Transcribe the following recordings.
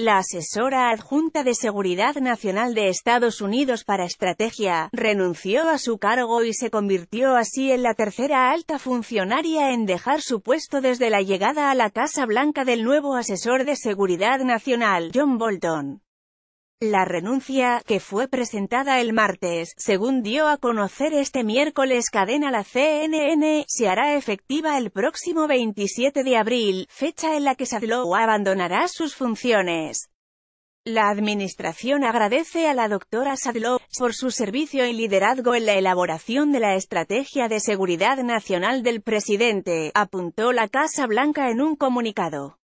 La asesora adjunta de Seguridad Nacional de Estados Unidos para Estrategia, renunció a su cargo y se convirtió así en la tercera alta funcionaria en dejar su puesto desde la llegada a la Casa Blanca del nuevo asesor de Seguridad Nacional, John Bolton. La renuncia, que fue presentada el martes, según dio a conocer este miércoles cadena la CNN, se hará efectiva el próximo 27 de abril, fecha en la que Sadlow abandonará sus funciones. La administración agradece a la doctora Sadlow por su servicio y liderazgo en la elaboración de la Estrategia de Seguridad Nacional del Presidente, apuntó la Casa Blanca en un comunicado.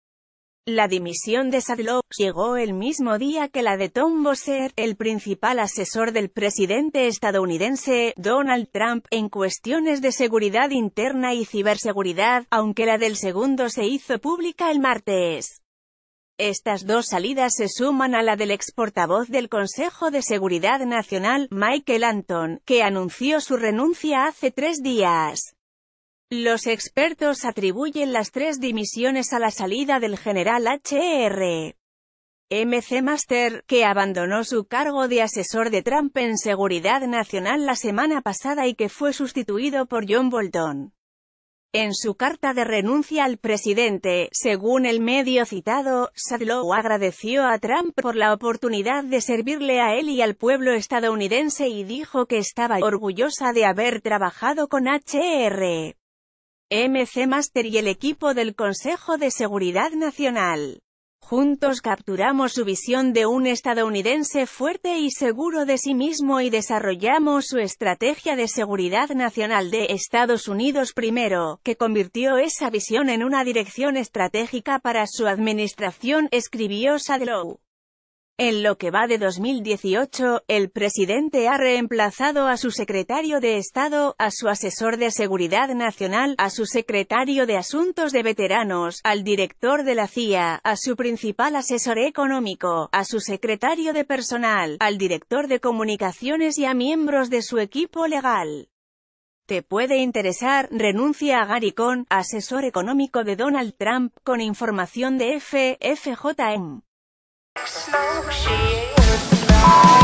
La dimisión de Sadlow llegó el mismo día que la de Tom Bossert, el principal asesor del presidente estadounidense, Donald Trump, en cuestiones de seguridad interna y ciberseguridad, aunque la del segundo se hizo pública el martes. Estas dos salidas se suman a la del ex portavoz del Consejo de Seguridad Nacional, Michael Anton, que anunció su renuncia hace tres días. Los expertos atribuyen las tres dimisiones a la salida del general H.R. MC Master, que abandonó su cargo de asesor de Trump en Seguridad Nacional la semana pasada y que fue sustituido por John Bolton. En su carta de renuncia al presidente, según el medio citado, Sadlow agradeció a Trump por la oportunidad de servirle a él y al pueblo estadounidense y dijo que estaba orgullosa de haber trabajado con H.R. MC Master y el equipo del Consejo de Seguridad Nacional. Juntos capturamos su visión de un estadounidense fuerte y seguro de sí mismo y desarrollamos su estrategia de seguridad nacional de Estados Unidos primero, que convirtió esa visión en una dirección estratégica para su administración, escribió Sadlow. En lo que va de 2018, el presidente ha reemplazado a su secretario de Estado, a su asesor de Seguridad Nacional, a su secretario de Asuntos de Veteranos, al director de la CIA, a su principal asesor económico, a su secretario de Personal, al director de Comunicaciones y a miembros de su equipo legal. Te puede interesar, renuncia a Gary asesor económico de Donald Trump, con información de FFJM. Snow, she is